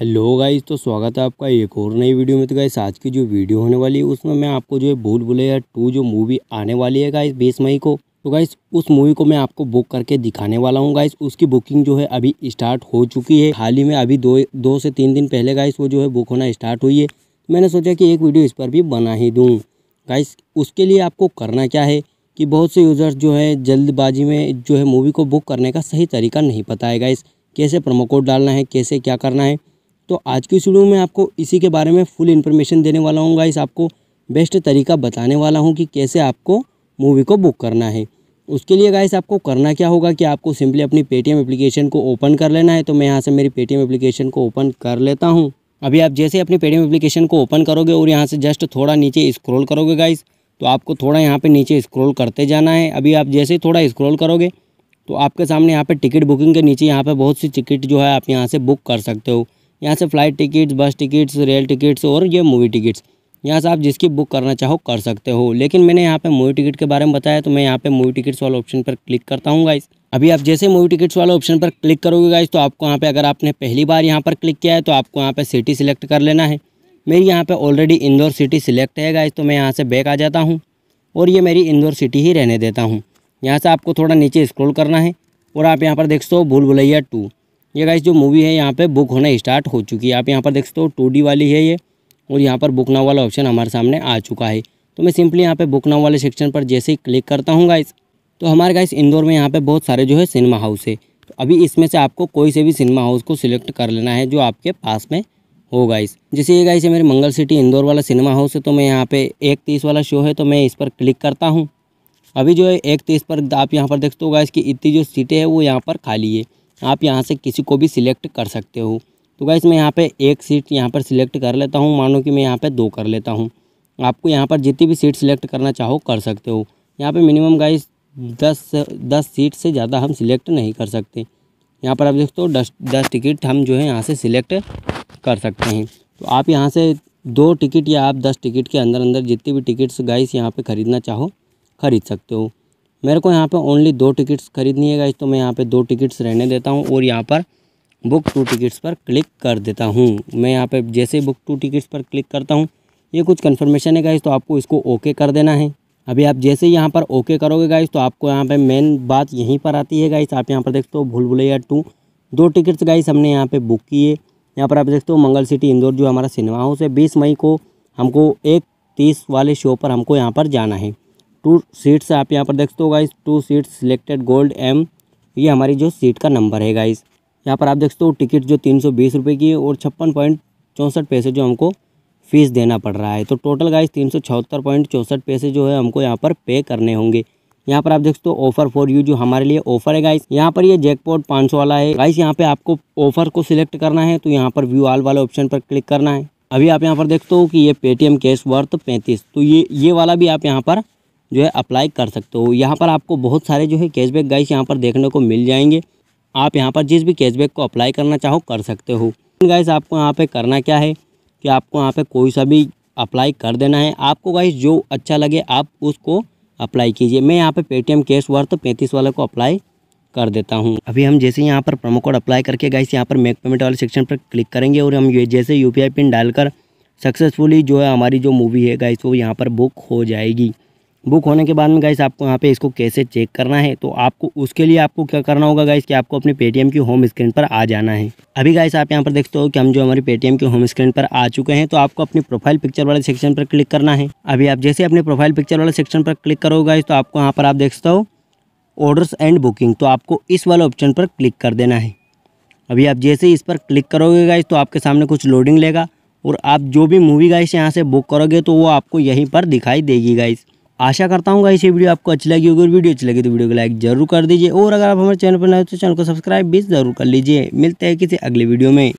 hello guys तो स्वागत है आपका एक और नई वीडियो में तो गाइस आज की जो वीडियो होने वाली है उसमें मैं आपको जो है भूल भुलैया टू जो मूवी आने वाली है गाइस बीस मई को तो गाइस उस मूवी को मैं आपको बुक करके दिखाने वाला हूँ गाइस उसकी बुकिंग जो है अभी स्टार्ट हो चुकी है हाल ही में अभी दो दो से तीन दिन पहले गाइस वो जो है बुक होना स्टार्ट हुई है तो मैंने सोचा कि एक वीडियो इस पर भी बना ही दूँ गाइस उसके लिए आपको करना क्या है कि बहुत से यूज़र्स जो है जल्दबाजी में जो है मूवी को बुक करने का सही तरीका नहीं पता है गाइस कैसे प्रोमो कोड डालना है कैसे क्या करना है तो आज की इस वीडियो में आपको इसी के बारे में फुल इन्फॉर्मेशन देने वाला हूँ गाइस आपको बेस्ट तरीका बताने वाला हूँ कि कैसे आपको मूवी को बुक करना है उसके लिए गाइस आपको करना क्या होगा कि आपको सिंपली अपनी पेटीएम एप्लीकेशन को ओपन कर लेना है तो मैं यहाँ से मेरी पेटीएम एप्लीकेशन को ओपन कर लेता हूँ अभी आप जैसे अपनी पेटीएम एप्लीकेशन को ओपन करोगे और यहाँ से जस्ट थोड़ा नीचे स्क्रॉल करोगे गाइस तो आपको थोड़ा यहाँ पे नीचे स्क्रॉल करते जाना है अभी आप जैसे ही थोड़ा स्क्रॉल करोगे तो आपके सामने यहाँ पे टिकट बुकिंग के नीचे यहाँ पे बहुत सी टिकट जो है आप यहाँ से बुक कर सकते हो यहाँ से flight tickets bus tickets rail tickets और ये मूवी टिकट्स यहाँ से आप जिसकी बुक करना चाहो कर सकते हो लेकिन मैंने यहाँ पे मूवी टिकट के बारे में बताया तो मैं यहाँ पे मूवी टिकट्स वाले ऑप्शन पर क्लिक करता हूँ गाइस अभी आप जैसे मूवी टिकट्स वाले ऑप्शन पर क्लिक करोगे गाइस तो आपको यहाँ पे अगर आपने पहली बार यहाँ पर क्लिक किया है तो आपको यहाँ पे सिटी सिलेक्ट कर लेना है मेरी यहाँ पर ऑलरेडी इंदौर सिटी सिलेक्ट है गाइस तो मैं यहाँ से बैक आ जाता हूँ और ये मेरी इंदौर सिटी ही रहने देता हूँ यहाँ से आपको थोड़ा नीचे स्क्रोल करना है और आप यहाँ पर देख सो भूल भुलैया टू ये गाइस जो मूवी है यहाँ पे बुक होना स्टार्ट हो चुकी है आप यहाँ पर देख सकते हो टू वाली है ये और यहाँ पर बुक नाव वाला ऑप्शन हमारे सामने आ चुका है तो मैं सिंपली यहाँ पे बुक नाव वाले सेक्शन पर जैसे ही क्लिक करता हूँ गाइस तो हमारे गाइस इंदौर में यहाँ पे बहुत सारे जो है सिनेमा हाउस है तो अभी इसमें से आपको कोई से भी सिनेमा हाउस को सिलेक्ट कर लेना है जो आपके पास में हो गाइस जैसे ये गाइस है मेरे मंगल सिटी इंदौर वाला सिनेमा हाउस है तो मैं यहाँ पर एक तीस वाला शो है तो मैं इस पर क्लिक करता हूँ अभी जो है एक तीस पर आप यहाँ पर देखते हो गाइस की इतनी जो सीटें हैं वो यहाँ पर खाली है आप यहाँ से किसी को भी सिलेक्ट कर सकते हो तो गाइस मैं यहाँ पे एक सीट यहाँ पर सिलेक्ट कर लेता हूँ मानो कि मैं यहाँ पे दो कर लेता हूँ आपको यहाँ पर जितनी भी सीट सिलेक्ट करना चाहो कर सकते हो यहाँ पे मिनिमम गाइस दस दस सीट से ज़्यादा हम सिलेक्ट नहीं कर सकते यहाँ पर आप देखते हो दस दस टिकट हम जो है यहाँ से सिलेक्ट कर सकते हैं तो आप यहाँ से दो टिकट या आप दस टिकट के अंदर अंदर जितनी भी टिकट्स गाइस यहाँ पर ख़रीदना चाहो ख़रीद सकते हो मेरे को यहाँ पे ओनली दो टिकट्स खरीदनी है गाइस तो मैं यहाँ पे दो टिकट्स रहने देता हूँ और यहाँ पर बुक टू टिकट्स पर क्लिक कर देता हूँ मैं यहाँ पे जैसे बुक टू टिकट्स पर क्लिक करता हूँ ये कुछ कन्फर्मेशन है गाइस तो आपको इसको ओके कर देना है अभी आप जैसे यहाँ पर ओके करोगे गाइस तो आपको यहाँ पर मेन बात यहीं पर आती है गाइस आप यहाँ पर देखते हो भूल भुलैया टू दो टिकट्स गाइस हमने यहाँ पर बुक किए यहाँ पर आप देखते हो मंगल सिटी इंदौर जो हमारा सिनेमा हाउस है बीस मई को हमको एक तीस वाले शो पर हमको यहाँ पर जाना है टू सीट्स आप यहाँ पर देख सकते हो guys two seats selected gold M ये हमारी जो सीट का नंबर है गाइस यहाँ पर आप देख सकते हो टिकट जो तीन सौ बीस रुपये की है और छप्पन पॉइंट चौंसठ पैसे जो हमको फ़ीस देना पड़ रहा है तो टोटल गाइस तीन सौ छहत्तर पॉइंट चौंसठ पैसे जो है हमको यहाँ पर पे करने होंगे यहाँ पर आप देख सकते हो ऑफर फॉर यू जो हमारे लिए ऑफर है गाइस यहाँ पर ये जैकपॉट सौ वाला है गाइस यहाँ पे आपको ऑफर को सिलेक्ट करना है तो यहाँ पर व्यू आल वाले ऑप्शन पर क्लिक करना है अभी आप यहाँ पर देखते हो कि ये पेटीएम कैश वर्थ पैंतीस तो ये ये वाला भी आप यहाँ पर जो है अप्लाई कर सकते हो यहाँ पर आपको बहुत सारे जो है कैशबैक गाइस यहाँ पर देखने को मिल जाएंगे आप यहाँ पर जिस भी कैशबैक को अप्लाई करना चाहो कर सकते हो गाइस आपको यहाँ पे करना क्या है कि आपको यहाँ पे कोई सा भी अप्लाई कर देना है आपको गाइस जो अच्छा लगे आप उसको अप्लाई कीजिए मैं यहाँ पे पेटीएम कैश वर्थ पैंतीस वाले को अप्लाई कर देता हूँ अभी हम जैसे यहाँ पर प्रोमो कोड अप्लाई करके गाइस यहाँ पर मेक पेमेंट वाले सेक्शन पर क्लिक करेंगे और हम ये जैसे यू पिन डालकर सक्सेसफुली जो है हमारी जो मूवी है गाइस वो यहाँ पर बुक हो जाएगी बुक होने के बाद में गाइस आपको यहाँ पे इसको कैसे चेक करना है तो आपको उसके लिए आपको क्या करना होगा गाइस कि आपको अपने पेटीएम की होम स्क्रीन पर आ जाना है अभी गाइस आप यहाँ पर देखते हो कि हम जो हमारी पेटीएम की होम स्क्रीन पर आ चुके हैं तो आपको अपनी प्रोफाइल पिक्चर वाले सेक्शन पर क्लिक करना है अभी आप जैसे अपने प्रोफाइल पिक्चर वाले सेक्शन पर क्लिक करोगे गाइस तो आपको यहाँ पर आप सकते हो ऑर्डर्स एंड बुकिंग तो आपको इस वाले ऑप्शन पर क्लिक कर देना है अभी आप जैसे इस पर क्लिक करोगे गाइस तो आपके सामने कुछ लोडिंग लेगा और आप जो भी मूवी गाइस यहाँ से बुक करोगे तो वो आपको यहीं पर दिखाई देगी गाइस आशा करता हूँ इसी वीडियो आपको अच्छी लगी होगी और वीडियो अच्छी लगी तो वीडियो को लाइक जरूर कर दीजिए और अगर आप हमारे चैनल पर नए हो तो चैनल को सब्सक्राइब भी जरूर कर लीजिए मिलते हैं किसी अगले वीडियो में